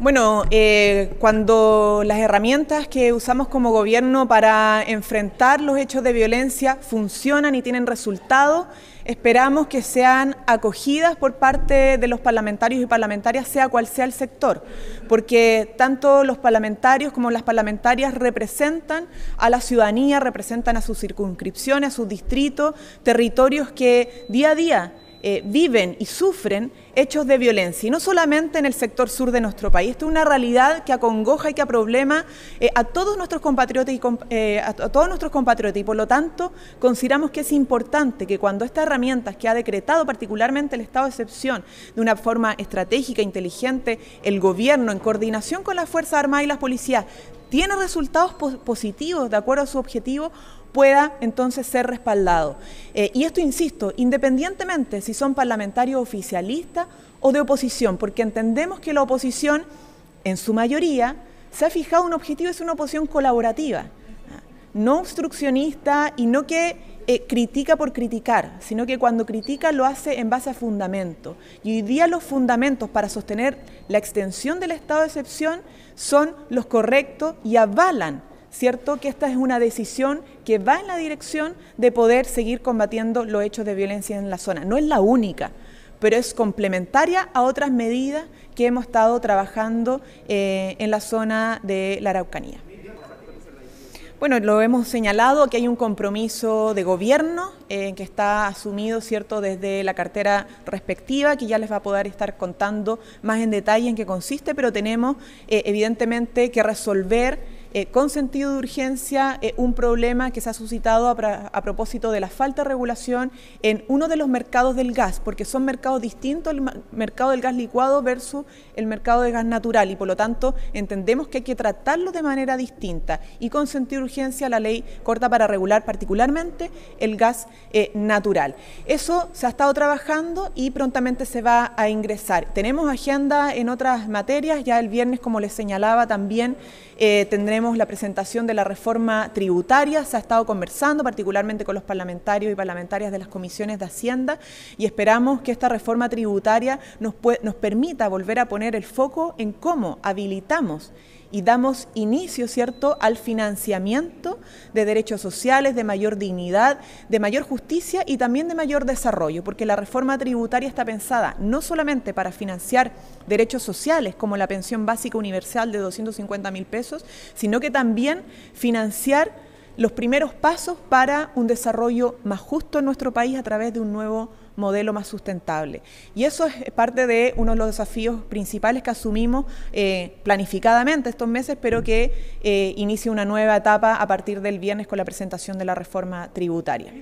Bueno, eh, cuando las herramientas que usamos como gobierno para enfrentar los hechos de violencia funcionan y tienen resultado, esperamos que sean acogidas por parte de los parlamentarios y parlamentarias, sea cual sea el sector, porque tanto los parlamentarios como las parlamentarias representan a la ciudadanía, representan a sus circunscripciones, a sus distritos, territorios que día a día eh, viven y sufren hechos de violencia, y no solamente en el sector sur de nuestro país. Esto es una realidad que acongoja y que problema eh, a todos nuestros compatriotas y eh, a, todos nuestros compatriotas, y por lo tanto consideramos que es importante que cuando estas herramientas que ha decretado particularmente el estado de excepción de una forma estratégica, e inteligente, el gobierno en coordinación con las Fuerzas Armadas y las policías tiene resultados positivos de acuerdo a su objetivo, pueda entonces ser respaldado. Eh, y esto, insisto, independientemente si son parlamentarios oficialistas o de oposición, porque entendemos que la oposición, en su mayoría, se ha fijado un objetivo, es una oposición colaborativa, ¿ah? no obstruccionista y no que eh, critica por criticar, sino que cuando critica lo hace en base a fundamentos. Y hoy día los fundamentos para sostener la extensión del estado de excepción son los correctos y avalan ¿cierto? Que esta es una decisión que va en la dirección de poder seguir combatiendo los hechos de violencia en la zona. No es la única, pero es complementaria a otras medidas que hemos estado trabajando eh, en la zona de la Araucanía. Bueno, lo hemos señalado, que hay un compromiso de gobierno eh, que está asumido, ¿cierto?, desde la cartera respectiva, que ya les va a poder estar contando más en detalle en qué consiste, pero tenemos eh, evidentemente que resolver eh, con sentido de urgencia eh, un problema que se ha suscitado a, propósito de la falta de regulación en uno de los mercados del gas, porque son mercados distintos, el mercado del gas licuado versus el mercado de gas natural, y por lo tanto entendemos que hay que tratarlo de manera distinta. Y con sentido de urgencia la ley corta para regular particularmente el gas eh, natural. Eso se ha estado trabajando y prontamente se va a ingresar. Tenemos agenda en otras materias, ya el viernes, como les señalaba, también tendremos tenemos la presentación de la reforma tributaria, se ha estado conversando particularmente con los parlamentarios y parlamentarias de las comisiones de Hacienda y esperamos que esta reforma tributaria nos, nos permita volver a poner el foco en cómo habilitamos y damos inicio, ¿cierto?, al financiamiento de derechos sociales, de mayor dignidad, de mayor justicia y también de mayor desarrollo, porque la reforma tributaria está pensada no solamente para financiar derechos sociales como la pensión básica universal de 250 mil pesos, sino que también financiar los primeros pasos para un desarrollo más justo en nuestro país a través de un nuevo modelo más sustentable. Y eso es parte de uno de los desafíos principales que asumimos eh, planificadamente estos meses, pero que eh, inicia una nueva etapa a partir del viernes con la presentación de la reforma tributaria.